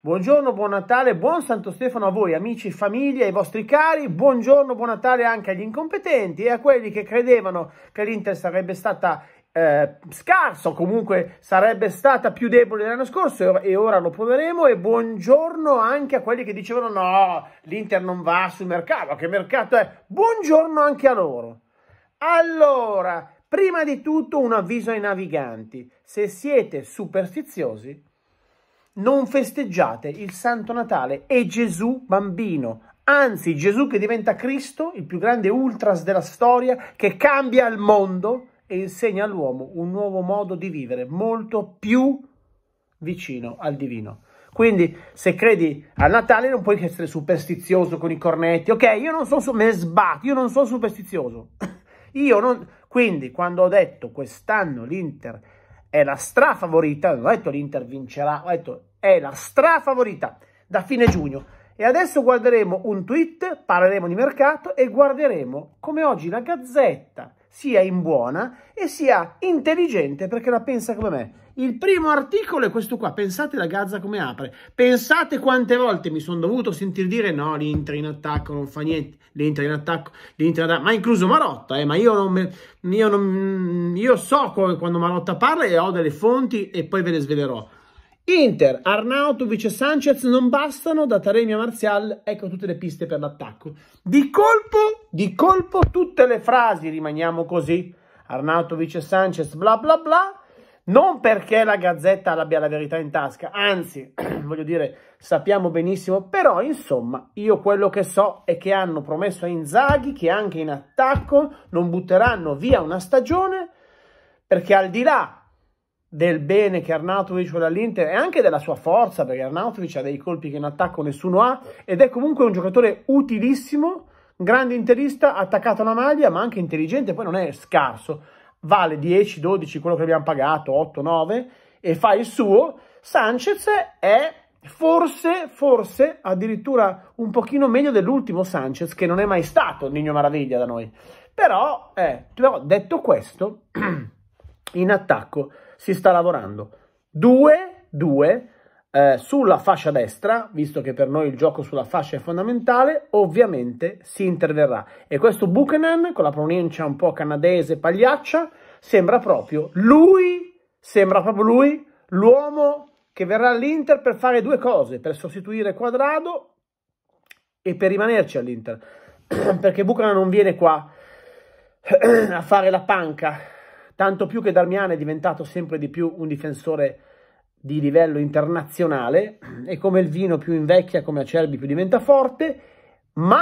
Buongiorno, buon Natale, buon Santo Stefano a voi, amici, famiglie, ai vostri cari. Buongiorno, buon Natale anche agli incompetenti e a quelli che credevano che l'Inter sarebbe stata eh, scarsa o comunque sarebbe stata più debole l'anno scorso e ora lo proveremo. E buongiorno anche a quelli che dicevano no, l'Inter non va sul mercato, che mercato è? Buongiorno anche a loro. Allora, prima di tutto un avviso ai naviganti. Se siete superstiziosi, non festeggiate il Santo Natale e Gesù bambino, anzi Gesù che diventa Cristo, il più grande ultras della storia, che cambia il mondo e insegna all'uomo un nuovo modo di vivere, molto più vicino al divino. Quindi se credi a Natale non puoi essere superstizioso con i cornetti, ok? Io non sono, me sbatto, io non sono superstizioso. io non... Quindi quando ho detto quest'anno l'Inter è la strafavorita, non ho detto l'Inter vincerà, ho detto è la strafavorita da fine giugno. E adesso guarderemo un tweet, parleremo di mercato e guarderemo come oggi la Gazzetta sia in buona e sia intelligente perché la pensa come me. Il primo articolo è questo qua, pensate la Gazza come apre, pensate quante volte mi sono dovuto sentire dire no, l'Inter in attacco non fa niente, l'Inter in attacco, l'Inter in attacco, ma incluso Marotta, eh, ma io non, me, io non, io so quando Marotta parla e ho delle fonti e poi ve le svelerò Inter, Arnautovic e Sanchez non bastano, da Taremi a Marzial, ecco tutte le piste per l'attacco. Di colpo, di colpo, tutte le frasi rimaniamo così. Arnautovic e Sanchez, bla bla bla. Non perché la Gazzetta abbia la verità in tasca, anzi, voglio dire, sappiamo benissimo, però insomma, io quello che so è che hanno promesso a Inzaghi che anche in attacco non butteranno via una stagione, perché al di là del bene che Arnautovic vuole all'Inter e anche della sua forza, perché Arnautovic ha dei colpi che in attacco nessuno ha ed è comunque un giocatore utilissimo, grande interista, attaccato a una maglia, ma anche intelligente, poi non è scarso, vale 10, 12, quello che abbiamo pagato, 8, 9 e fa il suo. Sanchez è forse, forse addirittura un pochino meglio dell'ultimo Sanchez che non è mai stato Nino Maraviglia da noi. Però, eh, però detto questo, in attacco si sta lavorando. 2, 2 eh, sulla fascia destra, visto che per noi il gioco sulla fascia è fondamentale, ovviamente si interverrà. E questo Buchanan, con la pronuncia un po' canadese pagliaccia, sembra proprio lui, sembra proprio lui, l'uomo che verrà all'Inter per fare due cose, per sostituire Quadrado e per rimanerci all'Inter. Perché Buchanan non viene qua a fare la panca, tanto più che Darmian è diventato sempre di più un difensore di livello internazionale e come il vino più invecchia, come Acerbi più diventa forte, ma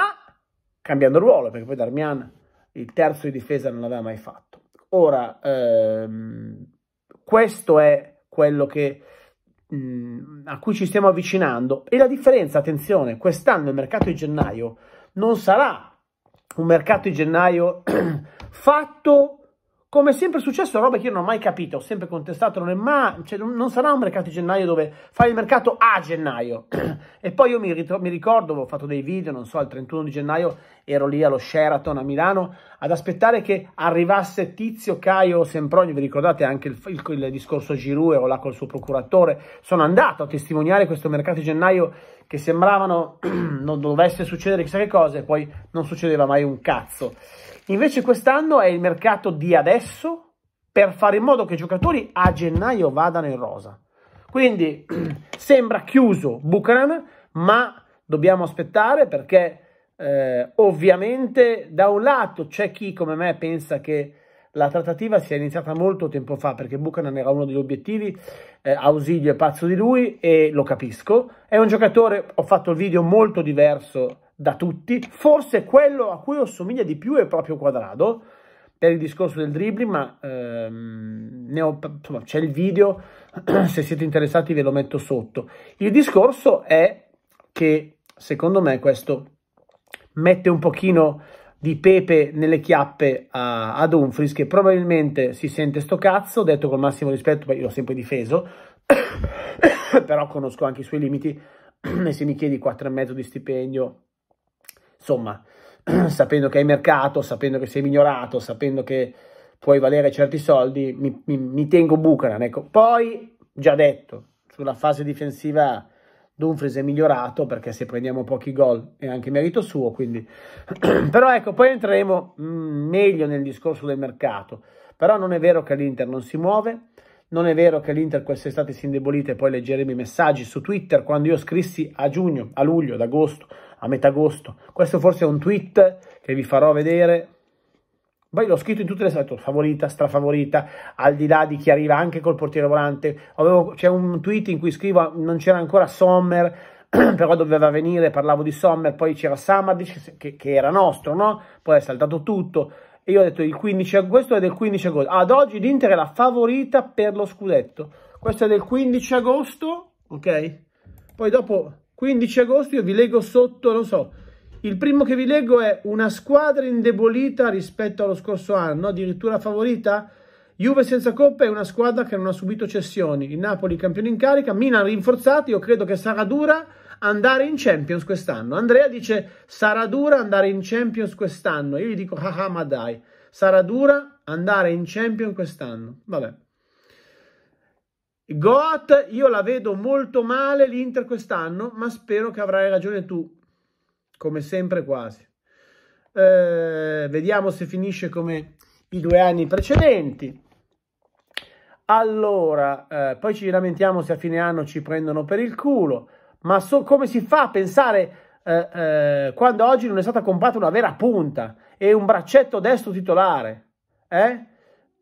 cambiando ruolo, perché poi Darmian il terzo di difesa non l'aveva mai fatto. Ora, ehm, questo è quello che, mh, mm, a cui ci stiamo avvicinando e la differenza, attenzione, quest'anno il mercato di gennaio non sarà un mercato di gennaio fatto come sempre è successo, roba che io non ho mai capito, ho sempre contestato, non è mai, cioè, non sarà un mercato di gennaio dove fai il mercato a gennaio. e poi io mi, ritro- mi ricordo, ho fatto dei video, non so, al 31 di gennaio ero lì allo Sheraton a Milano ad aspettare che arrivasse Tizio, Caio, Sempronio, vi ricordate anche il, il, il discorso Giroux, ero là col suo procuratore, sono andato a testimoniare questo mercato di gennaio che sembravano non dovesse succedere chissà che cosa e poi non succedeva mai un cazzo. Invece quest'anno è il mercato di adesso per fare in modo che i giocatori a gennaio vadano in rosa. Quindi sembra chiuso Buchanan, ma dobbiamo aspettare perché eh, ovviamente da un lato c'è chi come me pensa che la trattativa sia iniziata molto tempo fa perché Buchanan era uno degli obiettivi, eh, Ausilio è pazzo di lui e lo capisco. È un giocatore, ho fatto il video molto diverso da tutti. Forse quello a cui assomiglia di più è proprio Quadrado per il discorso del dribbling, ma ehm, c'è il video, se siete interessati ve lo metto sotto. Il discorso è che secondo me questo mette un pochino di pepe nelle chiappe a, a Dumfries che probabilmente si sente sto cazzo, detto col massimo rispetto, perché io l'ho sempre difeso, però conosco anche i suoi limiti e se mi chiedi 4,5 di stipendio Insomma, sapendo che hai mercato, sapendo che sei migliorato, sapendo che puoi valere certi soldi, mi, mi, mi tengo Buchanan. Ecco. Poi, già detto, sulla fase difensiva Dumfries è migliorato perché se prendiamo pochi gol è anche merito suo, quindi... però ecco, poi entreremo mm, meglio nel discorso del mercato. Però non è vero che l'Inter non si muove, non è vero che l'Inter quest'estate si indebolita e poi leggeremo i messaggi su Twitter quando io scrissi a giugno, a luglio, ad agosto a metà agosto. Questo forse è un tweet che vi farò vedere. Poi l'ho scritto in tutte le salite, favorita, strafavorita, al di là di chi arriva anche col portiere volante. c'è un tweet in cui scrivo, non c'era ancora Sommer, però doveva venire, parlavo di Sommer, poi c'era Samadic che, che, era nostro, no? Poi è saltato tutto. E io ho detto il 15 agosto è del 15 agosto. Ad oggi l'Inter è la favorita per lo scudetto. Questo è del 15 agosto, ok? Poi dopo 15 agosto io vi leggo sotto, non so, il primo che vi leggo è una squadra indebolita rispetto allo scorso anno, addirittura favorita. Juve senza coppa è una squadra che non ha subito cessioni. Il Napoli campione in carica, Milan rinforzati, io credo che sarà dura andare in Champions quest'anno. Andrea dice sarà dura andare in Champions quest'anno. Io gli dico ah, ah ma dai, sarà dura andare in Champions quest'anno. Vabbè. Goat, io la vedo molto male l'Inter quest'anno, ma spero che avrai ragione tu, come sempre quasi. Eh, vediamo se finisce come i due anni precedenti. Allora, eh, poi ci lamentiamo se a fine anno ci prendono per il culo, ma so come si fa a pensare eh, eh quando oggi non è stata comprata una vera punta e un braccetto destro titolare? Eh?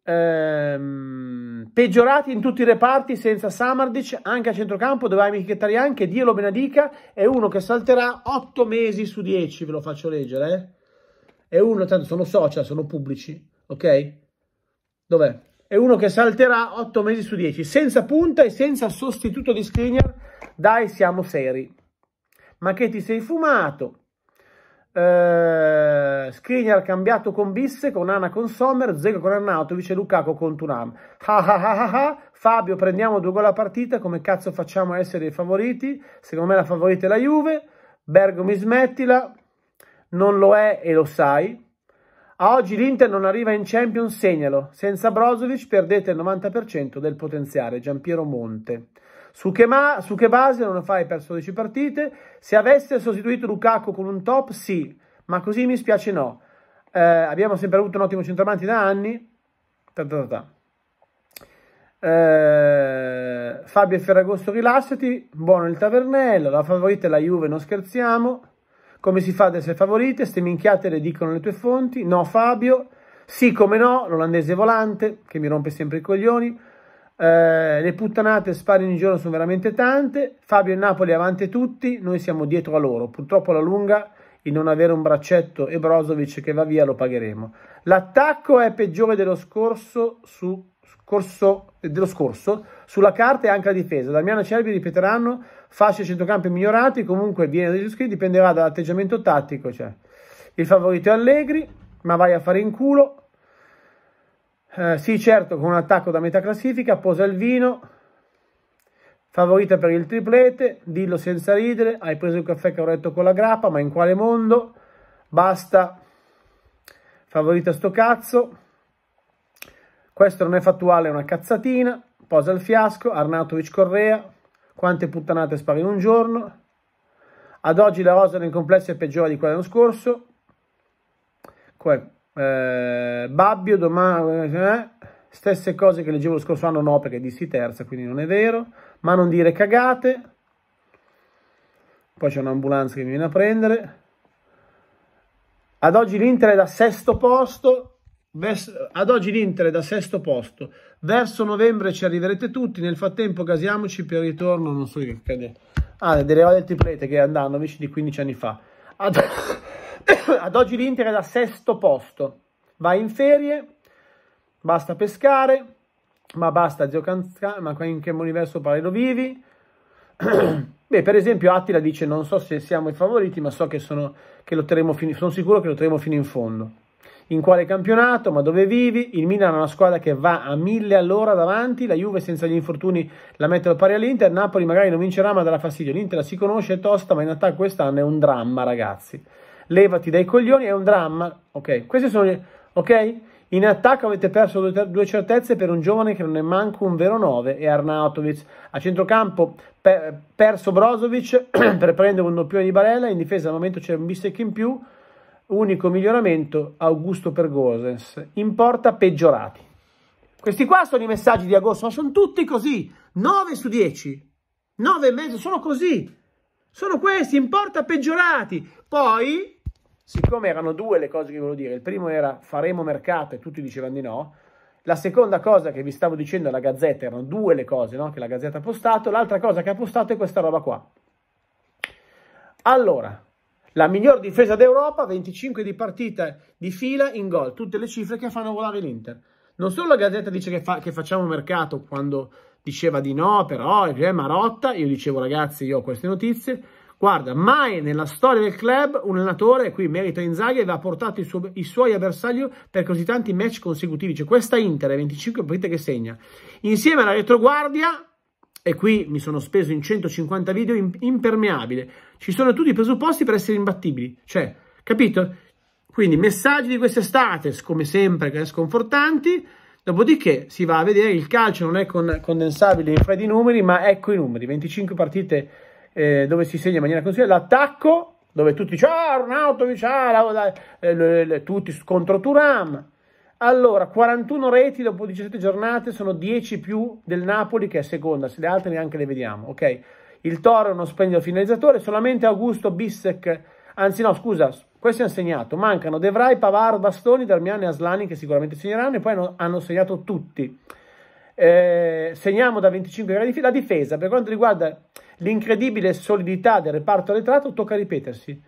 ehm, peggiorati in tutti i reparti senza Samardic, anche a centrocampo dove hai Mkhitaryan, che Dio lo benedica, è uno che salterà 8 mesi su 10, ve lo faccio leggere, eh? è uno, tanto sono social, sono pubblici, ok? Dov'è? È uno che salterà 8 mesi su 10, senza punta e senza sostituto di Skriniar, dai siamo seri. Ma che ti sei fumato? eh, Skriniar cambiato con Bisse, con Ana con Sommer, Zego con Annautovic e Lukaku con Turam. Ha, ha, ha, Fabio, prendiamo due gol a partita, come cazzo facciamo a essere i favoriti? Secondo me la favorita è la Juve. Bergomi smettila, non lo è e lo sai. A oggi l'Inter non arriva in Champions, segnalo. Senza Brozovic perdete il 90% del potenziale. Giampiero Monte. Su che, ma, su che base non fai perso 10 partite? Se avesse sostituito Lukaku con un top, sì, ma così mi spiace no. Eh, abbiamo sempre avuto un ottimo centravanti da anni. Ta ta ta eh, Fabio e Ferragosto, rilassati. Buono il tavernello. La favorita è la Juve, non scherziamo. Come si fa ad essere favorite? Ste minchiate le dicono le tue fonti. No, Fabio. Sì, come no, l'olandese volante che mi rompe sempre i coglioni. Eh, le puttanate spari ogni giorno sono veramente tante. Fabio e Napoli avanti tutti, noi siamo dietro a loro. Purtroppo la lunga il non avere un braccetto e Brozovic che va via lo pagheremo. L'attacco è peggiore dello scorso, su, scorso, dello scorso sulla carta e anche la difesa. Damiano e Cervi ripeteranno fasce e centrocampi migliorati, comunque viene dagli iscritti, dipenderà dall'atteggiamento tattico. Cioè. Il favorito è Allegri, ma vai a fare in culo. Eh, sì, certo, con un attacco da metà classifica, posa il vino favorita per il triplete, dillo senza ridere, hai preso il caffè che ho detto con la grappa, ma in quale mondo? Basta, favorita sto cazzo, questo non è fattuale, è una cazzatina, posa il fiasco, Arnautovic Correa, quante puttanate spari in un giorno, ad oggi la rosa nel complesso è peggiore di quella dell'anno scorso, que eh, Babbio domani... Eh, stesse cose che leggevo lo scorso anno, no, perché dissi terza, quindi non è vero. Ma non dire cagate. Poi c'è un'ambulanza che mi viene a prendere. Ad oggi l'Inter è da sesto posto. ad oggi l'Inter è da sesto posto. Verso novembre ci arriverete tutti. Nel frattempo gasiamoci per il ritorno. Non so che cade. Ah, derivava del prete che andando invece di 15 anni fa. Ad Ad oggi l'Inter è da sesto posto, va in ferie, basta pescare, ma basta giocare, ma in che universo parlo vivi? Beh, per esempio Attila dice non so se siamo i favoriti, ma so che sono, che fino, sono sicuro che lotteremo fino in fondo. In quale campionato? Ma dove vivi? Il Milan è una squadra che va a mille all'ora davanti, la Juve senza gli infortuni la mette al pari all'Inter, Napoli magari non vincerà ma darà fastidio, l'Inter la si conosce, è tosta, ma in attacco quest'anno è un dramma ragazzi levati dai coglioni, è un dramma. Ok, questi sono... Ok? In attacco avete perso due, certezze per un giovane che non è manco un vero 9 e Arnautovic. A centrocampo per, perso Brozovic per prendere un doppione di Barella, in difesa al momento c'è un bistecco in più, unico miglioramento Augusto per Gosens. In porta peggiorati. Questi qua sono i messaggi di agosto, ma sono tutti così. 9 su 10, 9 e mezzo, sono così. Sono questi, in porta peggiorati. Poi siccome erano due le cose che volevo dire, il primo era faremo mercato e tutti dicevano di no, la seconda cosa che vi stavo dicendo alla Gazzetta, erano due le cose no? che la Gazzetta ha postato, l'altra cosa che ha postato è questa roba qua. Allora, la miglior difesa d'Europa, 25 di partita di fila in gol, tutte le cifre che fanno volare l'Inter. Non solo la Gazzetta dice che, fa, che facciamo mercato quando diceva di no, però è eh, Marotta, io dicevo ragazzi, io ho queste notizie, Guarda, mai nella storia del club un allenatore, qui merito Inzaghi, aveva portato i, suo, i suoi avversari per così tanti match consecutivi. Cioè questa Inter è 25 partite che segna. Insieme alla retroguardia, e qui mi sono speso in 150 video, in, impermeabile. Ci sono tutti i presupposti per essere imbattibili. Cioè, capito? Quindi messaggi di quest'estate, come sempre, che è sconfortanti. Dopodiché si va a vedere, il calcio non è con, condensabile in freddi numeri, ma ecco i numeri. 25 partite eh, dove si segna in maniera considerata l'attacco, dove tutti dicono, ah, Arnautovic, ah, tutti contro Turam. Allora, 41 reti dopo 17 giornate sono 10 più del Napoli che è seconda, se le altre neanche le vediamo, ok? Il Toro è uno splendido finalizzatore, solamente Augusto Bissec, anzi no, scusa, questi hanno segnato, mancano De Vrij, Pavaro, Bastoni, Darmian e Aslani che sicuramente segneranno e poi hanno, hanno segnato tutti. Eh, segniamo da 25 gradi La difesa, per quanto riguarda L'incredibile solidità del reparto arretrato tocca ripetersi.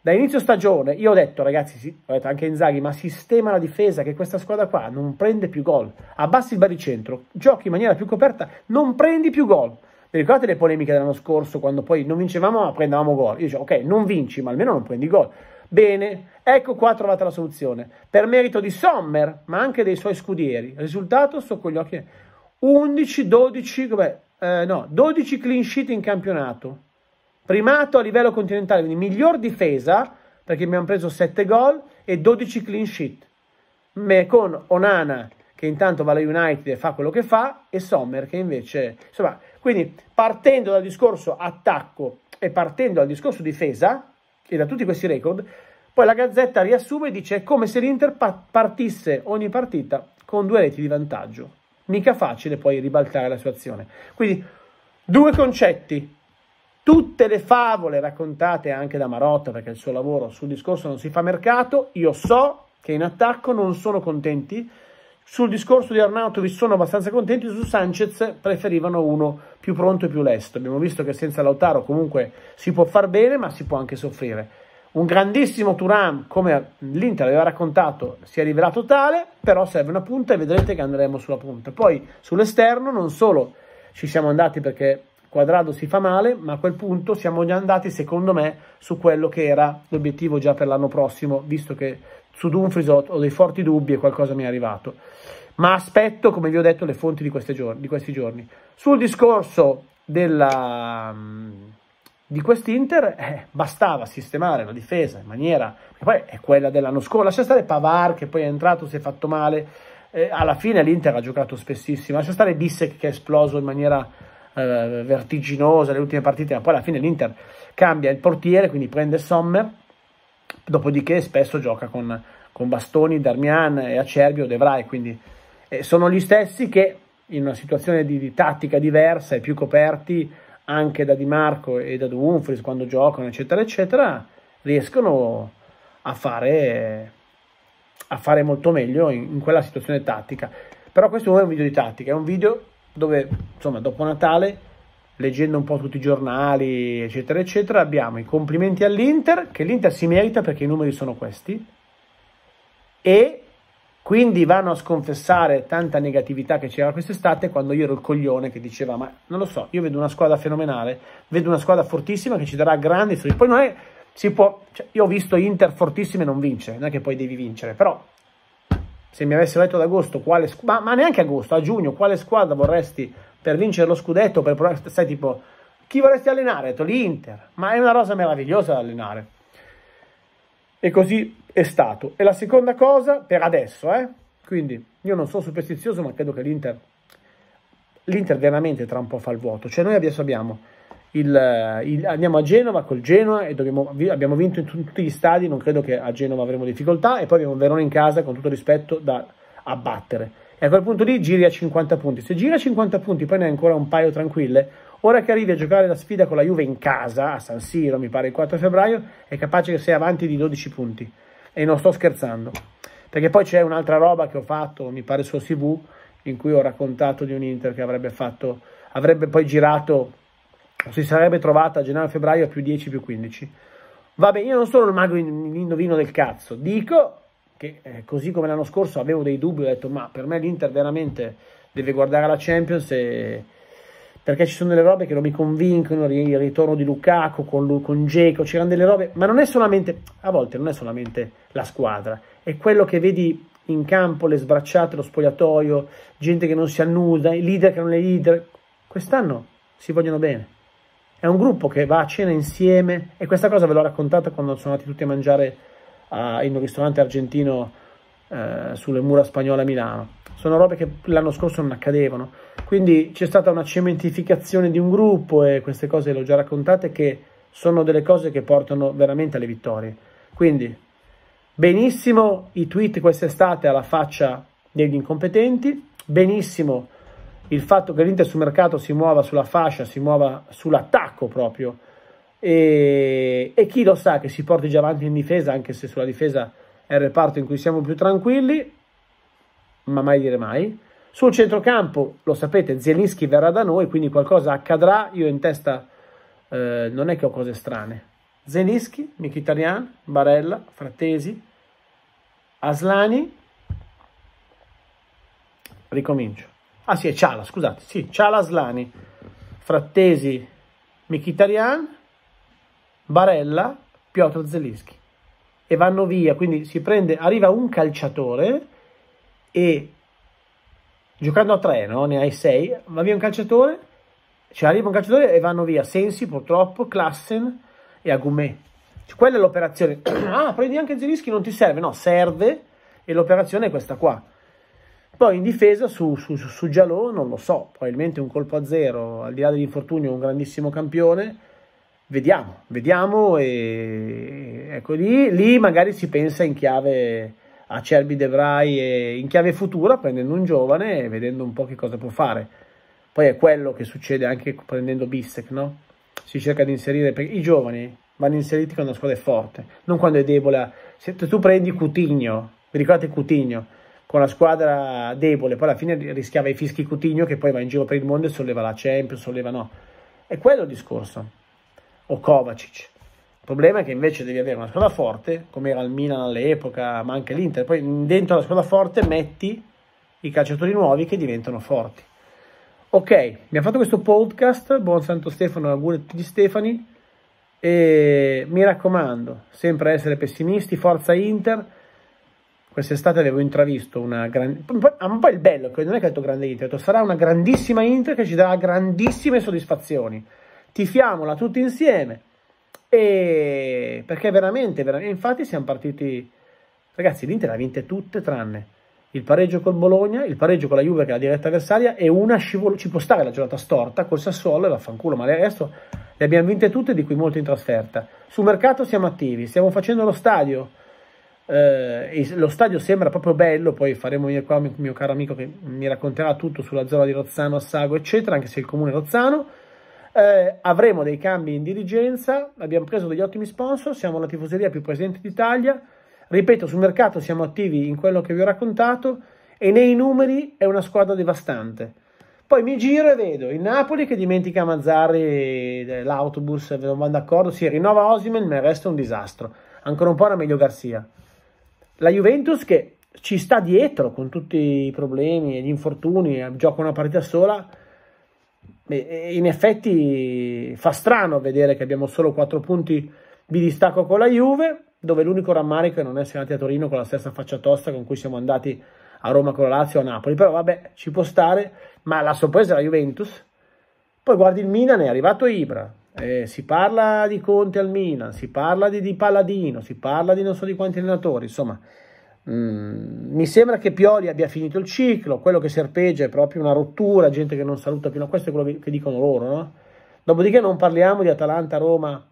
Da inizio stagione io ho detto, ragazzi, sì, ho detto anche Inzaghi, ma sistema la difesa che questa squadra qua non prende più gol. Abbassi il baricentro, giochi in maniera più coperta, non prendi più gol. Vi ricordate le polemiche dell'anno scorso quando poi non vincevamo ma prendevamo gol? Io dicevo, ok, non vinci, ma almeno non prendi gol. Bene, ecco qua trovata la soluzione. Per merito di Sommer, ma anche dei suoi scudieri. Risultato, so con gli occhi... 11, 12, eh, no, 12 clean sheet in campionato, primato a livello continentale, quindi miglior difesa, perché abbiamo preso 7 gol e 12 clean sheet, con Onana che intanto va alla United e fa quello che fa, e Sommer che invece... Insomma, quindi partendo dal discorso attacco e partendo dal discorso difesa, e da tutti questi record, poi la Gazzetta riassume e dice come se l'Inter partisse ogni partita con due reti di vantaggio mica facile poi ribaltare la sua azione. Quindi due concetti. Tutte le favole raccontate anche da Marotta, perché il suo lavoro sul discorso non si fa mercato, io so che in attacco non sono contenti, sul discorso di vi sono abbastanza contenti, su Sanchez preferivano uno più pronto e più lesto. Abbiamo visto che senza Lautaro comunque si può far bene, ma si può anche soffrire. Un grandissimo Turam, come l'Inter aveva raccontato, si è rivelato tale, però serve una punta e vedrete che andremo sulla punta. Poi sull'esterno non solo ci siamo andati perché Quadrado si fa male, ma a quel punto siamo già andati, secondo me, su quello che era l'obiettivo già per l'anno prossimo, visto che su Dumfries ho dei forti dubbi e qualcosa mi è arrivato. Ma aspetto, come vi ho detto, le fonti di, giorni, di questi giorni. Sul discorso della di quest'Inter eh, bastava sistemare la difesa in maniera che poi è quella dell'anno scorso. Lascia stare Pavar che poi è entrato, si è fatto male. Eh, alla fine l'Inter ha giocato spessissimo. Lascia stare Bissek che è esploso in maniera eh, vertiginosa le ultime partite, ma poi alla fine l'Inter cambia il portiere, quindi prende Sommer. Dopodiché spesso gioca con, con Bastoni, Darmian e Acerbio, De Vrij, quindi eh, sono gli stessi che in una situazione di, di tattica diversa e più coperti anche da Di Marco e da Dumfries quando giocano, eccetera, eccetera, riescono a fare, a fare molto meglio in, in, quella situazione tattica. Però questo non è un video di tattica, è un video dove, insomma, dopo Natale, leggendo un po' tutti i giornali, eccetera, eccetera, abbiamo i complimenti all'Inter, che l'Inter si merita perché i numeri sono questi, e quindi vanno a sconfessare tanta negatività che c'era quest'estate quando io ero il coglione che diceva ma non lo so, io vedo una squadra fenomenale, vedo una squadra fortissima che ci darà grandi soldi. Poi non è, si può, cioè, io ho visto Inter fortissime e non vince, non è che poi devi vincere, però se mi avessero detto ad agosto quale ma, ma neanche agosto, a giugno, quale squadra vorresti per vincere lo scudetto, per provare, sai tipo, chi vorresti allenare? Ho detto l'Inter, ma è una rosa meravigliosa da allenare. E così è stato. E la seconda cosa, per adesso, eh? quindi io non sono superstizioso, ma credo che l'Inter, l'Inter veramente tra un po' fa il vuoto. Cioè noi adesso abbiamo il, il, andiamo a Genova col Genoa e dobbiamo, abbiamo vinto in tutti gli stadi, non credo che a Genova avremo difficoltà, e poi abbiamo Verona in casa con tutto rispetto da abbattere. E a quel punto lì giri a 50 punti. Se giri a 50 punti, poi ne hai ancora un paio tranquille, Ora che arrivi a giocare la sfida con la Juve in casa, a San Siro mi pare il 4 febbraio, è capace che sei avanti di 12 punti. E non sto scherzando. Perché poi c'è un'altra roba che ho fatto, mi pare su CV, in cui ho raccontato di un Inter che avrebbe, fatto, avrebbe poi girato, si sarebbe trovata a gennaio-febbraio a più 10 più 15. Vabbè, io non sono il mago indovino del cazzo, dico che eh, così come l'anno scorso avevo dei dubbi, ho detto ma per me l'Inter veramente deve guardare la Champions e perché ci sono delle robe che non mi convincono, il ritorno di Lukaku con, con Geco, c'erano delle robe, ma non è solamente, a volte non è solamente la squadra, è quello che vedi in campo, le sbracciate, lo spogliatoio, gente che non si annuda, i leader che non è leader, quest'anno si vogliono bene. È un gruppo che va a cena insieme e questa cosa ve l'ho raccontata quando sono andati tutti a mangiare a, in un ristorante argentino eh, sulle mura spagnole a Milano. Sono robe che l'anno scorso non accadevano. Quindi c'è stata una cementificazione di un gruppo e queste cose le ho già raccontate che sono delle cose che portano veramente alle vittorie. Quindi benissimo i tweet quest'estate alla faccia degli incompetenti, benissimo il fatto che l'Inter sul mercato si muova sulla fascia, si muova sull'attacco proprio e, e, chi lo sa che si porti già avanti in difesa, anche se sulla difesa è il reparto in cui siamo più tranquilli, ma mai dire mai. Sul centrocampo, lo sapete, Zielinski verrà da noi, quindi qualcosa accadrà. Io in testa eh, non è che ho cose strane. Zielinski, Mkhitaryan, Barella, Frattesi, Aslani. Ricomincio. Ah sì, è Ciala, scusate. Sì, Ciala, Aslani, Frattesi, Mkhitaryan, Barella, Piotr Zielinski. E vanno via, quindi si prende, arriva un calciatore e giocando a tre, no? ne hai sei, va via un calciatore, ci arriva un calciatore e vanno via Sensi purtroppo, Klassen e Agumè. Cioè, quella è l'operazione. ah, prendi anche Zerischi, non ti serve, no, serve e l'operazione è questa qua. Poi in difesa su, su, su, su Giallo non lo so, probabilmente un colpo a zero, al di là dell'infortunio, un grandissimo campione. Vediamo, vediamo e ecco lì, lì magari si pensa in chiave Acerbi De Vrij in chiave futura prendendo un giovane e vedendo un po' che cosa può fare. Poi è quello che succede anche prendendo Bissec, no? Si cerca di inserire, perché i giovani vanno inseriti quando la squadra è forte, non quando è debole. Se tu prendi Cutigno, vi ricordate Cutigno? Con la squadra debole, poi alla fine rischiava i fischi Cutigno che poi va in giro per il mondo e solleva la Champions, solleva no. È quello il discorso. O Kovacic il problema è che invece devi avere una squadra forte, come era il Milan all'epoca, ma anche l'Inter. Poi dentro la squadra forte metti i calciatori nuovi che diventano forti. Ok, mi ha fatto questo podcast. Buon Santo Stefano, auguri a tutti gli Stefani. E mi raccomando, sempre essere pessimisti, forza Inter. Quest'estate avevo intravisto una grande... Ma poi il bello, che non è che ha detto grande Inter, ho detto sarà una grandissima Inter che ci darà grandissime soddisfazioni. Tifiamola tutti insieme e perché veramente, veramente infatti siamo partiti, ragazzi l'Inter ha vinte tutte tranne il pareggio col Bologna, il pareggio con la Juve che è la diretta avversaria e una scivolata, ci può stare la giornata storta col Sassuolo e vaffanculo, ma adesso le abbiamo vinte tutte di cui molto in trasferta. Sul mercato siamo attivi, stiamo facendo lo stadio, eh, lo stadio sembra proprio bello, poi faremo venire qua mio, mio caro amico che mi racconterà tutto sulla zona di Rozzano, Assago eccetera, anche se il comune è Rozzano, eh, avremo dei cambi in dirigenza, abbiamo preso degli ottimi sponsor, siamo la tifoseria più presente d'Italia, ripeto, sul mercato siamo attivi in quello che vi ho raccontato e nei numeri è una squadra devastante. Poi mi giro e vedo il Napoli che dimentica Mazzari, eh, l'autobus, non vanno d'accordo, si rinnova Osimen, ma il resto è un disastro. Ancora un po' era meglio Garzia. La Juventus che ci sta dietro con tutti i problemi e gli infortuni, gioca una partita sola, in effetti fa strano vedere che abbiamo solo 4 punti di distacco con la Juve, dove l'unico rammarico è non essere andati a Torino con la stessa faccia tosta con cui siamo andati a Roma con la Lazio a Napoli. Però vabbè, ci può stare, ma la sorpresa è la Juventus. Poi guardi il Milan, è arrivato Ibra, eh, si parla di Conte al Milan, si parla di, di Palladino, si parla di non so di quanti allenatori, insomma... Mm, mi sembra che Pioli abbia finito il ciclo, quello che serpeggia è proprio una rottura, gente che non saluta più, no, questo è quello che dicono loro, no? Dopodiché non parliamo di Atalanta, Roma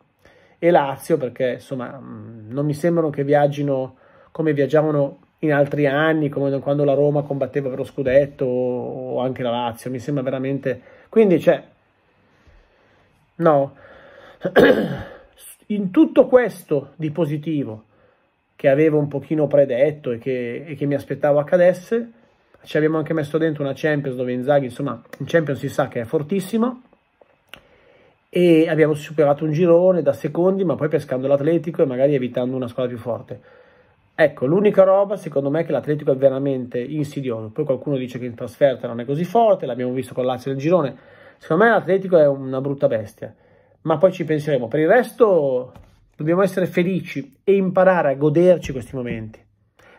e Lazio perché insomma mm, non mi sembrano che viaggino come viaggiavano in altri anni, come quando la Roma combatteva per lo scudetto o anche la Lazio, mi sembra veramente... Quindi Cioè, no. In tutto questo di positivo che avevo un pochino predetto e che, e che mi aspettavo accadesse. Ci abbiamo anche messo dentro una Champions dove Inzaghi, insomma, in Champions si sa che è fortissimo e abbiamo superato un girone da secondi, ma poi pescando l'Atletico e magari evitando una squadra più forte. Ecco, l'unica roba secondo me è che l'Atletico è veramente insidioso. Poi qualcuno dice che in trasferta non è così forte, l'abbiamo visto con Lazio del girone. Secondo me l'Atletico è una brutta bestia. Ma poi ci penseremo. Per il resto dobbiamo essere felici e imparare a goderci questi momenti,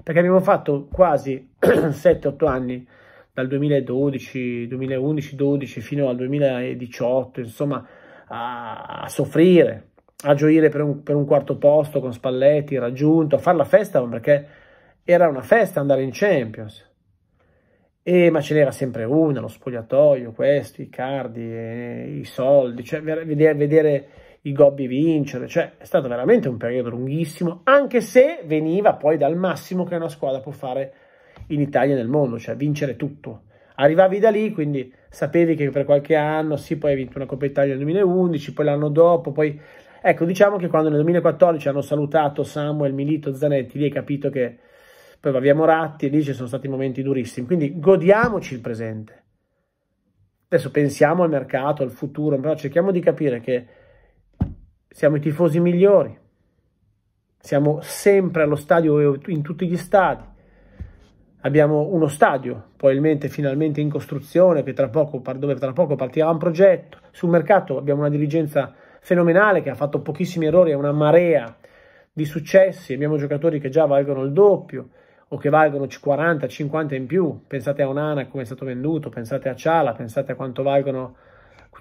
perché abbiamo fatto quasi 7-8 anni, dal 2012, 2011, 12 fino al 2018, insomma, a, a soffrire, a gioire per un, per un, quarto posto con Spalletti raggiunto, a fare la festa perché era una festa andare in Champions. E, ma ce n'era sempre una, lo spogliatoio, questo, i cardi, eh, i soldi, cioè vedere, vedere i gobbi vincere, cioè è stato veramente un periodo lunghissimo, anche se veniva poi dal massimo che una squadra può fare in Italia e nel mondo, cioè vincere tutto. Arrivavi da lì, quindi sapevi che per qualche anno, sì, poi hai vinto una Coppa Italia nel 2011, poi l'anno dopo, poi... Ecco, diciamo che quando nel 2014 hanno salutato Samuel, Milito, Zanetti, lì hai capito che poi va via Moratti e lì ci sono stati momenti durissimi, quindi godiamoci il presente. Adesso pensiamo al mercato, al futuro, però cerchiamo di capire che siamo i tifosi migliori, siamo sempre allo stadio in tutti gli stadi. Abbiamo uno stadio, probabilmente finalmente in costruzione, tra poco, dove tra poco partirà un progetto. Sul mercato abbiamo una dirigenza fenomenale che ha fatto pochissimi errori, è una marea di successi. Abbiamo giocatori che già valgono il doppio o che valgono 40, 50 in più. Pensate a Onana come è stato venduto, pensate a Ciala, pensate a quanto valgono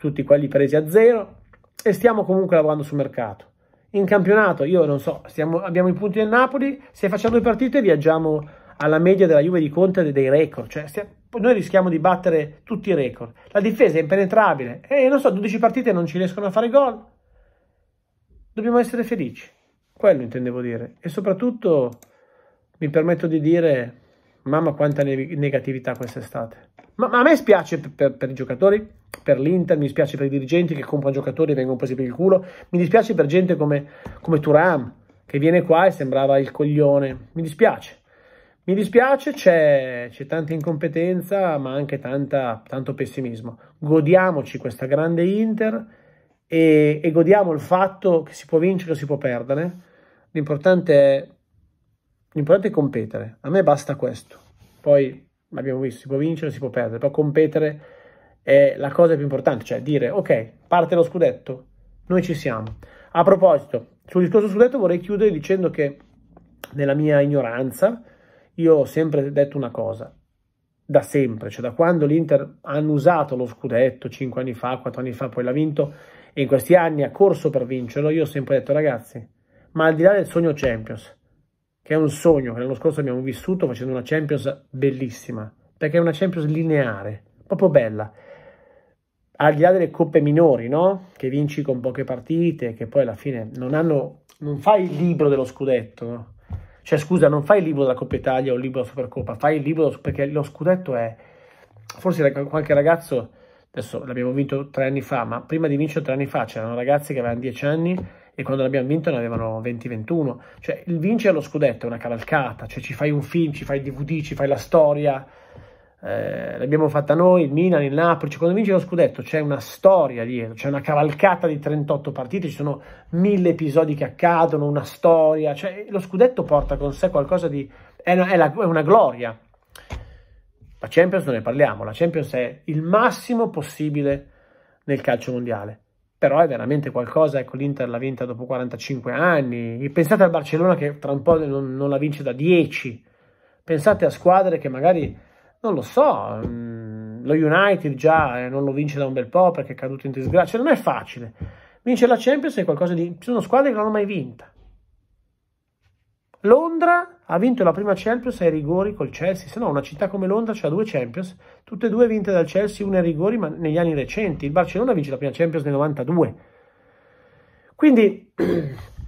tutti quelli presi a zero e stiamo comunque lavorando sul mercato. In campionato, io non so, stiamo, abbiamo i punti del Napoli, se facciamo due partite viaggiamo alla media della Juve di Conte dei record, cioè stiamo, noi rischiamo di battere tutti i record. La difesa è impenetrabile e non so, 12 partite non ci riescono a fare gol. Dobbiamo essere felici, quello intendevo dire. E soprattutto, mi permetto di dire, Mamma quanta ne- negatività quest'estate. Ma, ma a me spiace per, per, per, i giocatori, per l'Inter, mi spiace per i dirigenti che comprano giocatori e vengono presi per il culo, mi dispiace per gente come, come Turam, che viene qua e sembrava il coglione. Mi dispiace. Mi dispiace, c'è, tanta incompetenza, ma anche tanta, tanto pessimismo. Godiamoci questa grande Inter e, e godiamo il fatto che si può vincere o si può perdere. L'importante è l'importante è competere, a me basta questo. Poi abbiamo visto, si può vincere, si può perdere, però competere è la cosa più importante, cioè dire ok, parte lo scudetto, noi ci siamo. A proposito, sul discorso scudetto vorrei chiudere dicendo che nella mia ignoranza io ho sempre detto una cosa, da sempre, cioè da quando l'Inter ha annusato lo scudetto 5 anni fa, 4 anni fa, poi l'ha vinto e in questi anni ha corso per vincerlo, io ho sempre detto ragazzi, ma al di là del sogno Champions, che è un sogno che l'anno scorso abbiamo vissuto facendo una Champions bellissima, perché è una Champions lineare, proprio bella. Al di là delle coppe minori, no? Che vinci con poche partite, che poi alla fine non hanno... Non fai il libro dello scudetto, no? Cioè, scusa, non fai il libro della Coppa Italia o il libro della Supercoppa, fai il libro perché lo scudetto è... Forse qualche ragazzo, adesso l'abbiamo vinto tre anni fa, ma prima di vincere tre anni fa c'erano ragazzi che avevano dieci anni e quando l'abbiamo vinto ne avevano 20-21. Cioè, il vincere lo scudetto è una cavalcata, cioè ci fai un film, ci fai il DVD, ci fai la storia. Eh, l'abbiamo fatta noi, il Milan, il Napoli, cioè, quando vince lo scudetto c'è una storia dietro, c'è una cavalcata di 38 partite, ci sono mille episodi che accadono, una storia, cioè lo scudetto porta con sé qualcosa di... è una, è la, è una gloria. La Champions non ne parliamo, la Champions è il massimo possibile nel calcio mondiale però è veramente qualcosa, ecco l'Inter l'ha vinta dopo 45 anni, pensate al Barcellona che tra un po' non, non la vince da 10, pensate a squadre che magari, non lo so, mm, lo United già eh, non lo vince da un bel po' perché è caduto in disgrazia, non è facile, vincere la Champions è qualcosa di... ci sono squadre che non hanno mai vinta, Londra ha vinto la prima Champions ai rigori col Chelsea, se no una città come Londra ha due Champions, tutte e due vinte dal Chelsea, una ai rigori ma negli anni recenti. Il Barcellona vince la prima Champions nel 92. Quindi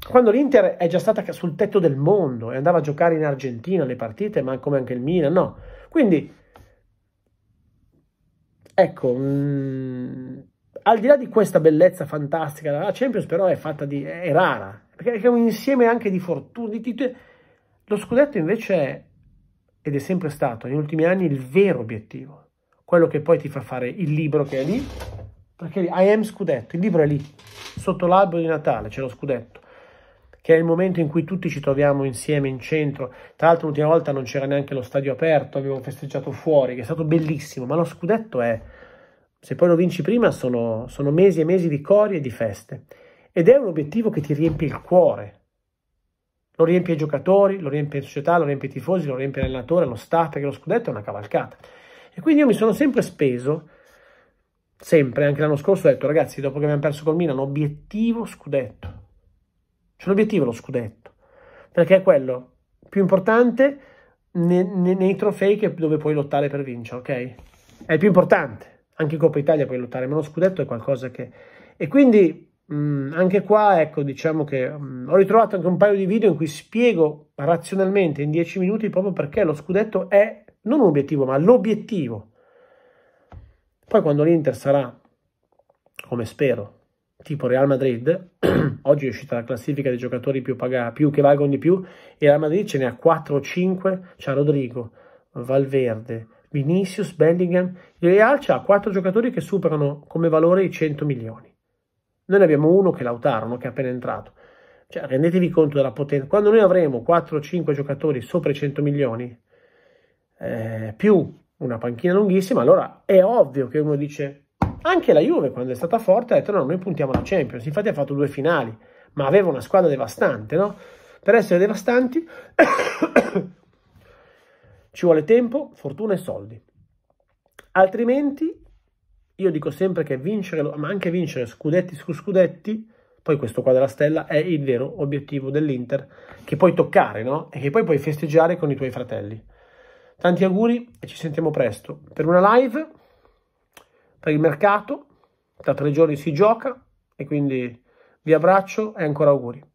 quando l'Inter è già stata sul tetto del mondo e andava a giocare in Argentina le partite, ma come anche il Milan, no. Quindi ecco, mh, mm, al di là di questa bellezza fantastica, la Champions però è fatta di è rara, perché è un insieme anche di fortuna. lo scudetto invece è, ed è sempre stato negli ultimi anni, il vero obiettivo, quello che poi ti fa fare il libro che è lì, perché I am scudetto, il libro è lì, sotto l'albero di Natale c'è lo scudetto, che è il momento in cui tutti ci troviamo insieme in centro. Tra l'altro l'ultima volta non c'era neanche lo stadio aperto, avevo festeggiato fuori, che è stato bellissimo, ma lo scudetto è, se poi lo vinci prima, sono, sono mesi e mesi di cori e di feste. Ed è un obiettivo che ti riempie il cuore. Lo riempie i giocatori, lo riempie la società, lo riempie i tifosi, lo riempie l'allenatore, lo staff, che lo scudetto è una cavalcata. E quindi io mi sono sempre speso, sempre, anche l'anno scorso ho detto, ragazzi, dopo che abbiamo perso col Milan, obiettivo scudetto. C'è un obiettivo lo scudetto, perché è quello più importante nei, nei, nei trofei che, dove puoi lottare per vincere, ok? È il più importante, anche in Coppa Italia puoi lottare, ma lo scudetto è qualcosa che... E quindi Mm, anche qua, ecco, diciamo che mm, ho ritrovato anche un paio di video in cui spiego razionalmente in 10 minuti proprio perché lo scudetto è non un obiettivo, ma l'obiettivo. Poi quando l'Inter sarà, come spero, tipo Real Madrid, oggi è uscita la classifica dei giocatori più, pagati, più che valgono di più, e Real Madrid ce ne ha 4 o 5, c'ha Rodrigo, Valverde, Vinicius, Bellingham, il Real ha 4 giocatori che superano come valore i 100 milioni noi ne abbiamo uno che è Lautaro, no? che è appena entrato. Cioè, rendetevi conto della potenza. Quando noi avremo 4-5 giocatori sopra i 100 milioni, eh, più una panchina lunghissima, allora è ovvio che uno dice, anche la Juve quando è stata forte ha detto no, noi puntiamo alla Champions, infatti ha fatto due finali, ma aveva una squadra devastante, no? Per essere devastanti ci vuole tempo, fortuna e soldi. Altrimenti io dico sempre che vincere, ma anche vincere scudetti su scudetti, poi questo qua della stella è il vero obiettivo dell'Inter, che puoi toccare, no? E che poi puoi festeggiare con i tuoi fratelli. Tanti auguri e ci sentiamo presto per una live, per il mercato, tra tre giorni si gioca e quindi vi abbraccio e ancora auguri.